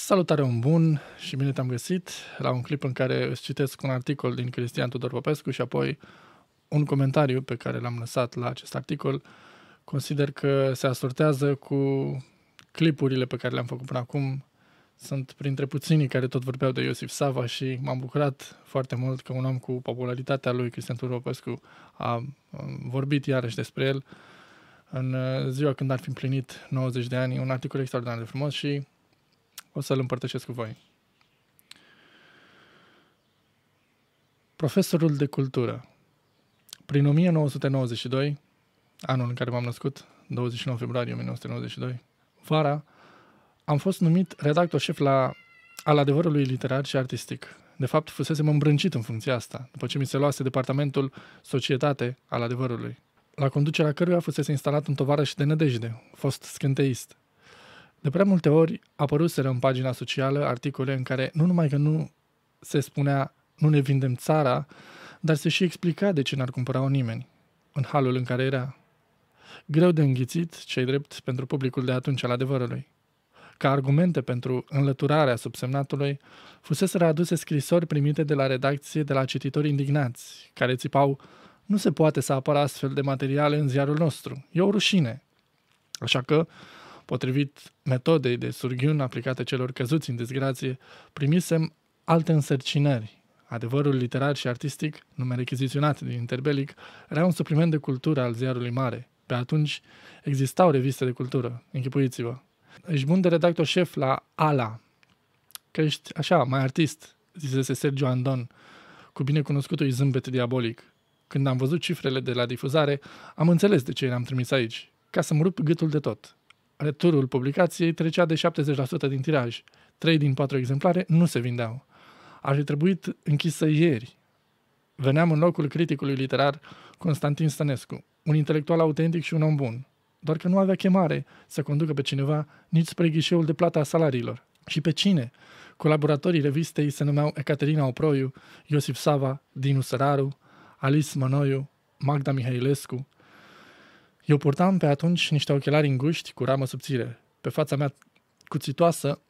Salutare, un bun și bine te-am găsit la un clip în care îți citesc un articol din Cristian Tudor Popescu și apoi un comentariu pe care l-am lăsat la acest articol. Consider că se asortează cu clipurile pe care le-am făcut până acum. Sunt printre puținii care tot vorbeau de Iosif Sava și m-am bucurat foarte mult că un om cu popularitatea lui, Cristian Tudor Popescu, a vorbit iarăși despre el în uh, ziua când ar fi împlinit 90 de ani. Un articol extraordinar de frumos și o să-l împărtășesc cu voi. Profesorul de cultură. Prin 1992, anul în care m-am născut, 29 februarie 1992, vara, am fost numit redactor șef la, al adevărului literar și artistic. De fapt, fusese îmbrâncit în funcția asta, după ce mi se luase departamentul Societate al adevărului, la conducerea căruia fusese instalat un tovarăș de nădejde, fost scânteist. De prea multe ori apăruseră în pagina socială articole în care nu numai că nu se spunea nu ne vindem țara, dar se și explica de ce n-ar cumpăra-o nimeni, în halul în care era. Greu de înghițit, cei drept, pentru publicul de atunci al adevărului. Ca argumente pentru înlăturarea subsemnatului, fuseseră aduse scrisori primite de la redacție de la cititori indignați, care țipau nu se poate să apară astfel de materiale în ziarul nostru, e o rușine. Așa că, Potrivit metodei de surghiun aplicate celor căzuți în dezgrație, primisem alte însărcinări. Adevărul literar și artistic, nume rechiziționat din interbelic, era un supliment de cultură al ziarului mare. Pe atunci existau reviste de cultură, închipuiți-vă. Ești bun de redactor șef la ALA, că ești așa, mai artist, zisese Sergio Andon, cu binecunoscutul zâmbet diabolic. Când am văzut cifrele de la difuzare, am înțeles de ce eram trimis aici, ca să-mi rup gâtul de tot returul publicației trecea de 70% din tiraj. 3 din 4 exemplare nu se vindeau. Ar fi trebuit închisă ieri. Veneam în locul criticului literar Constantin Stănescu, un intelectual autentic și un om bun, doar că nu avea chemare să conducă pe cineva nici spre ghișeul de plata a salariilor. Și pe cine? Colaboratorii revistei se numeau Ecaterina Oproiu, Iosif Sava, Dinu Săraru, Alice Mănoiu, Magda Mihailescu, eu purtam pe atunci niște ochelari înguști cu ramă subțire. Pe fața mea cuțitoasă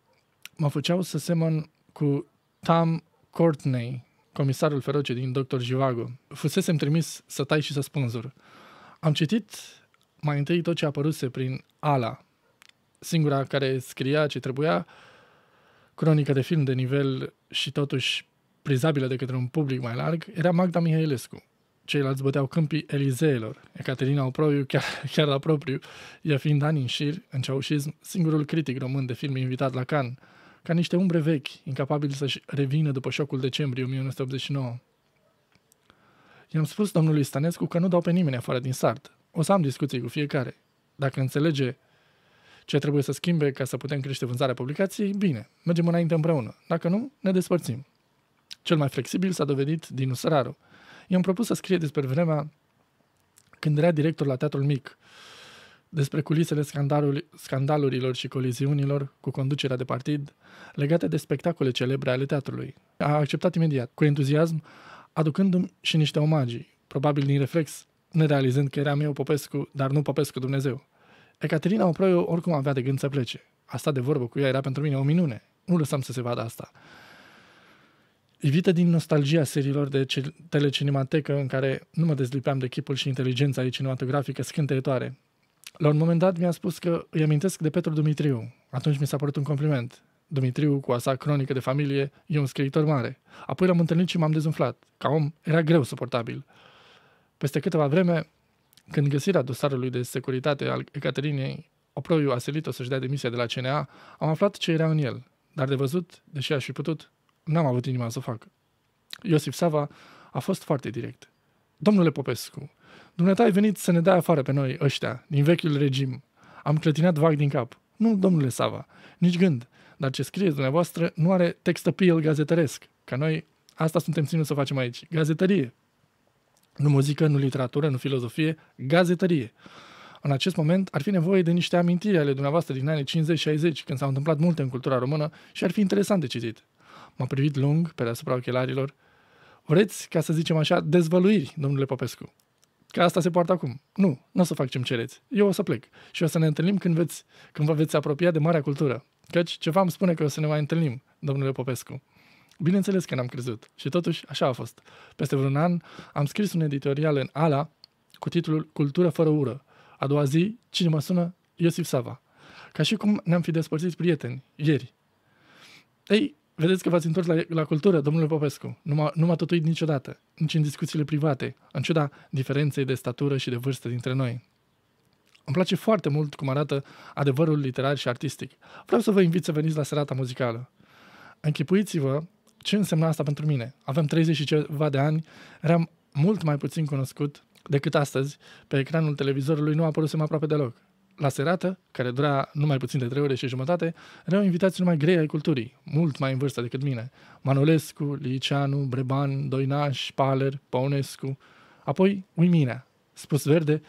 mă făceau să semăn cu Tom Courtney, comisarul feroce din Dr. Jivago. Fusesem trimis să tai și să spânzur. Am citit mai întâi tot ce apăruse prin Ala, singura care scria ce trebuia, cronică de film de nivel și totuși prizabilă de către un public mai larg, era Magda Mihailescu ceilalți băteau câmpii elizeilor. Ecaterina Oproiu, chiar, chiar la propriu, ea fiind ani în șir, în ceaușism, singurul critic român de film invitat la Cannes, ca niște umbre vechi, incapabili să-și revină după șocul decembrie 1989. I-am spus domnului Stanescu că nu dau pe nimeni afară din sart. O să am discuții cu fiecare. Dacă înțelege ce trebuie să schimbe ca să putem crește vânzarea publicației, bine, mergem înainte împreună. Dacă nu, ne despărțim. Cel mai flexibil s-a dovedit Dinu Săraru, i-am propus să scrie despre vremea când era director la Teatrul Mic, despre culisele scandalurilor și coliziunilor cu conducerea de partid legate de spectacole celebre ale teatrului. A acceptat imediat, cu entuziasm, aducându-mi și niște omagii, probabil din reflex, nerealizând că eram eu Popescu, dar nu Popescu Dumnezeu. Ecaterina Oproiu oricum avea de gând să plece. Asta de vorbă cu ea era pentru mine o minune. Nu lăsam să se vadă asta. Evită din nostalgia seriilor de telecinematecă în care nu mă dezlipeam de chipul și inteligența ei cinematografică scânteitoare. La un moment dat mi-a spus că îi amintesc de Petru Dumitriu. Atunci mi s-a părut un compliment. Dumitriu, cu a sa cronică de familie, e un scriitor mare. Apoi l-am întâlnit și m-am dezumflat. Ca om, era greu suportabil. Peste câteva vreme, când găsirea dosarului de securitate al Ecaterinei Oproiu a selit o să-și dea demisia de la CNA, am aflat ce era în el. Dar de văzut, deși aș fi putut, n-am avut inima să fac. Iosif Sava a fost foarte direct. Domnule Popescu, dumneata ai venit să ne dai afară pe noi ăștia, din vechiul regim. Am clătinat vag din cap. Nu, domnule Sava, nici gând. Dar ce scrieți dumneavoastră nu are text appeal gazetăresc. Ca noi, asta suntem ținuți să facem aici. Gazetărie. Nu muzică, nu literatură, nu filozofie, gazetărie. În acest moment ar fi nevoie de niște amintiri ale dumneavoastră din anii 50-60, când s-au întâmplat multe în cultura română și ar fi interesant de citit. M-a privit lung pe deasupra ochelarilor. Vreți, ca să zicem așa, dezvăluiri, domnule Popescu. Că asta se poartă acum. Nu, nu o să fac ce-mi cereți. Eu o să plec și o să ne întâlnim când, veți, când vă veți apropia de marea cultură. Căci ceva îmi spune că o să ne mai întâlnim, domnule Popescu. Bineînțeles că n-am crezut. Și totuși, așa a fost. Peste vreun an, am scris un editorial în ALA cu titlul Cultură fără ură. A doua zi, cine mă sună? Iosif Sava. Ca și cum ne-am fi despărțit prieteni, ieri. Ei, Vedeți că v-ați întors la, la cultură, domnule Popescu. Nu m-a, nu m-a tătuit niciodată, nici în discuțiile private, în ciuda diferenței de statură și de vârstă dintre noi. Îmi place foarte mult cum arată adevărul literar și artistic. Vreau să vă invit să veniți la serata muzicală. Închipuiți-vă ce însemna asta pentru mine. Avem 30 și ceva de ani, eram mult mai puțin cunoscut decât astăzi. Pe ecranul televizorului nu apărut aproape deloc la serată, care dura numai puțin de trei ore și jumătate, erau invitați numai grei ai culturii, mult mai în vârstă decât mine. Manolescu, Liceanu, Breban, Doinaș, Paler, Paunescu. Apoi, uimirea. Spus verde,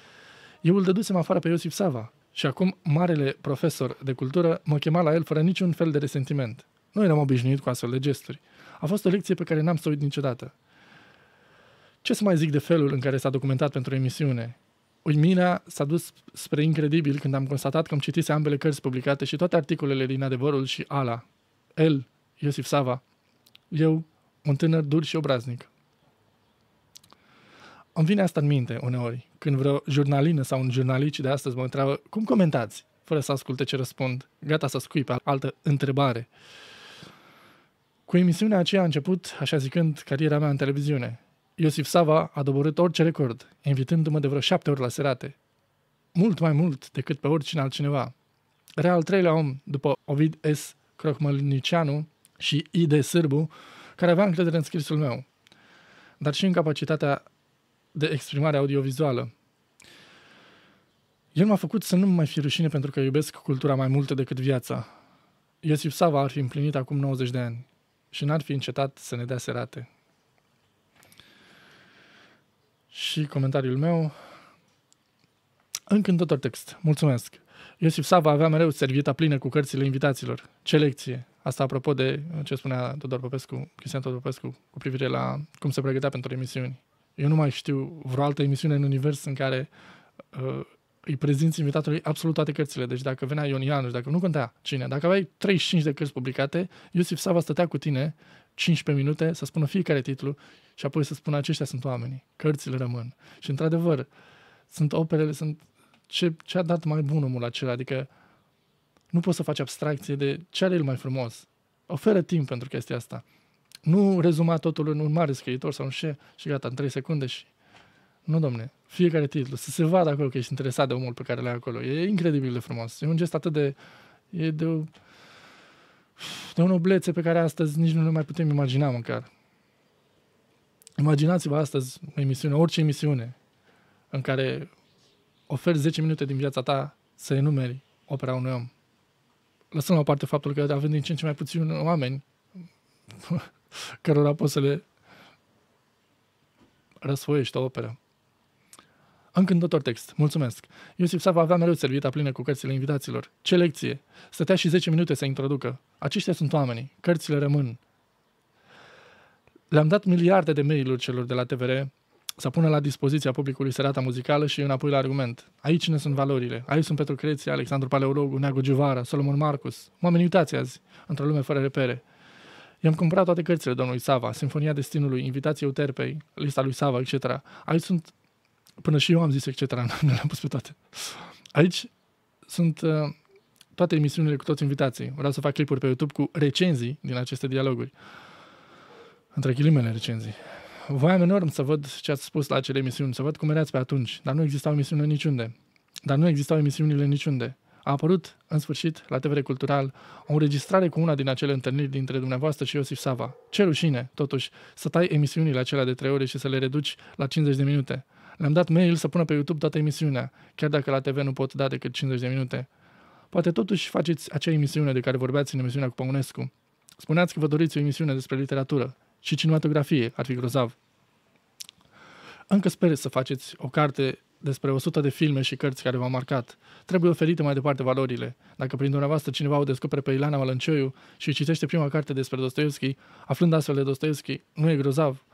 eu îl dădusem afară pe Iosif Sava și acum marele profesor de cultură mă chema la el fără niciun fel de resentiment. Nu eram obișnuit cu astfel de gesturi. A fost o lecție pe care n-am să o uit niciodată. Ce să mai zic de felul în care s-a documentat pentru emisiune? Uimirea s-a dus spre incredibil când am constatat că am citit ambele cărți publicate și toate articolele din Adevărul și Ala. El, Iosif Sava. Eu, un tânăr dur și obraznic. Îmi vine asta în minte uneori, când vreo jurnalină sau un jurnalist de astăzi mă întreabă cum comentați, fără să asculte ce răspund, gata să pe altă întrebare. Cu emisiunea aceea a început, așa zicând, cariera mea în televiziune. Iosif Sava a doborât orice record, invitându-mă de vreo șapte ori la serate. Mult mai mult decât pe oricine altcineva. Era al treilea om, după Ovid S. Crocmălnicianu și I. de Sârbu, care avea încredere în scrisul meu, dar și în capacitatea de exprimare audiovizuală. El m-a făcut să nu mai fi rușine pentru că iubesc cultura mai mult decât viața. Iosif Sava ar fi împlinit acum 90 de ani și n-ar fi încetat să ne dea serate. Și comentariul meu, încântător text, mulțumesc. Iosif Sava avea mereu servieta plină cu cărțile invitaților. Ce lecție! Asta apropo de ce spunea Tudor Popescu, Cristian Tudor Popescu, cu privire la cum se pregătea pentru emisiuni. Eu nu mai știu vreo altă emisiune în univers în care uh, îi prezinți invitatului absolut toate cărțile. Deci dacă venea Ionian și dacă nu contea cine, dacă aveai 35 de cărți publicate, Iosif Sava stătea cu tine 15 minute să spună fiecare titlu și apoi să spună aceștia sunt oamenii, cărțile rămân. Și într-adevăr, sunt operele, sunt ce, ce a dat mai bun omul acela, adică nu poți să faci abstracție de ce are el mai frumos. Oferă timp pentru chestia asta. Nu rezuma totul în un mare scriitor sau un șe și gata, în trei secunde și... Nu, domne, fiecare titlu, să se vadă acolo că ești interesat de omul pe care le ai acolo. E incredibil de frumos. E un gest atât de... E de o, de o noblețe pe care astăzi nici nu ne mai putem imagina măcar. Imaginați-vă astăzi o emisiune, orice emisiune, în care oferi 10 minute din viața ta să enumeri opera unui om. Lăsăm la o parte faptul că avem din ce în ce mai puțini oameni cărora poți să le răsfoiești o operă. Încântător text. Mulțumesc. Iosif Sava avea mereu servita plină cu cărțile invitaților. Ce lecție! Stătea și 10 minute să introducă. Aceștia sunt oamenii. Cărțile rămân le-am dat miliarde de mail celor de la TVR să pună la dispoziția publicului serata muzicală și înapoi la argument. Aici ne sunt valorile. Aici sunt Petru Creție, Alexandru Paleologu, Neagu Givara, Solomon Marcus. Oamenii uitați azi, într-o lume fără repere. I-am cumpărat toate cărțile domnului Sava, Sinfonia Destinului, Invitația Uterpei, Lista lui Sava, etc. Aici sunt... Până și eu am zis etc. Nu le-am pus pe toate. Aici sunt uh, toate emisiunile cu toți invitații. Vreau să fac clipuri pe YouTube cu recenzii din aceste dialoguri. Uh, între ghilimele recenzii. Voiam enorm să văd ce ați spus la acele emisiuni, să văd cum erați pe atunci, dar nu existau emisiunile niciunde. Dar nu existau emisiunile niciunde. A apărut, în sfârșit, la TV Cultural, o înregistrare cu una din acele întâlniri dintre dumneavoastră și Iosif Sava. Ce rușine, totuși, să tai emisiunile acelea de trei ore și să le reduci la 50 de minute. Le-am dat mail să pună pe YouTube toată emisiunea, chiar dacă la TV nu pot da decât 50 de minute. Poate totuși faceți acea emisiune de care vorbeați în emisiunea cu Păunescu. Spuneați că vă doriți o emisiune despre literatură și cinematografie ar fi grozav. Încă sper să faceți o carte despre 100 de filme și cărți care v-au marcat. Trebuie oferite mai departe valorile. Dacă prin dumneavoastră cineva o descoperă pe Ilana Malăncioiu și citește prima carte despre Dostoevski, aflând astfel de Dostoevski, nu e grozav.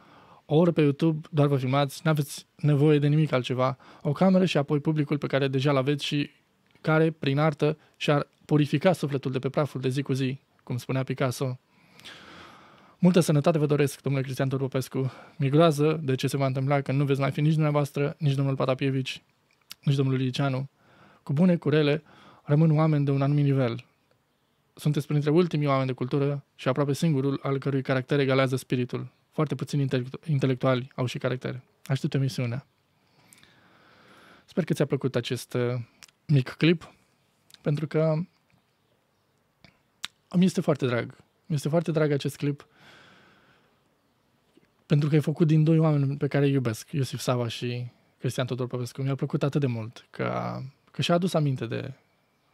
O oră pe YouTube, doar vă filmați, nu aveți nevoie de nimic altceva. O cameră și apoi publicul pe care deja l-aveți și care, prin artă, și-ar purifica sufletul de pe praful de zi cu zi, cum spunea Picasso. Multă sănătate vă doresc, domnule Cristian Turpescu. Mi-e groază de ce se va întâmpla, că nu veți mai fi nici dumneavoastră, nici domnul Patapievici, nici domnul Liceanu. Cu bune, cu rele, rămân oameni de un anumit nivel. Sunteți printre ultimii oameni de cultură și aproape singurul al cărui caracter egalează spiritul. Foarte puțini intelectuali au și caracter. Aștept emisiunea. Sper că ți-a plăcut acest uh, mic clip, pentru că mi este foarte drag. Mi este foarte drag acest clip pentru că e făcut din doi oameni pe care îi iubesc, Iosif Sava și Cristian Tudor Popescu. Mi-a plăcut atât de mult că, că și-a adus aminte de,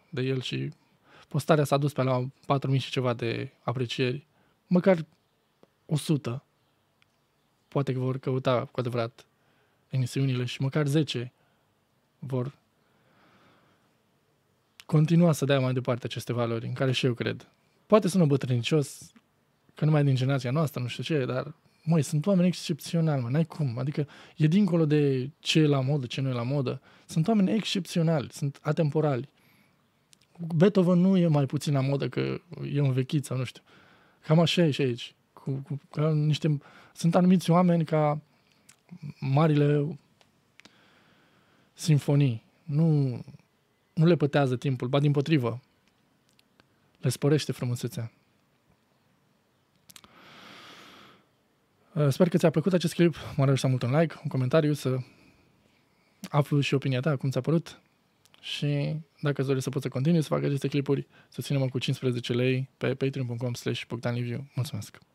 de el și postarea s-a dus pe la 4.000 și ceva de aprecieri, măcar 100. Poate că vor căuta cu adevărat emisiunile și măcar 10 vor continua să dea mai departe aceste valori în care și eu cred. Poate sună bătrânicios, că numai din generația noastră, nu știu ce, dar măi, sunt oameni excepționali, mă, n-ai cum. Adică e dincolo de ce e la modă, ce nu e la modă. Sunt oameni excepționali, sunt atemporali. Beethoven nu e mai puțin la modă că e vechit sau nu știu. Cam așa e și aici. Cu, cu, ca niște, sunt anumiți oameni ca marile sinfonii. Nu, nu le pătează timpul, ba din potrivă. Le spărește frumusețea. Uh, sper că ți-a plăcut acest clip, mă rog să mult un like, un comentariu, să aflu și opinia ta, cum ți-a părut și dacă îți dorești să poți să continui să fac aceste clipuri, să ținem cu 15 lei pe patreon.com slash Mulțumesc!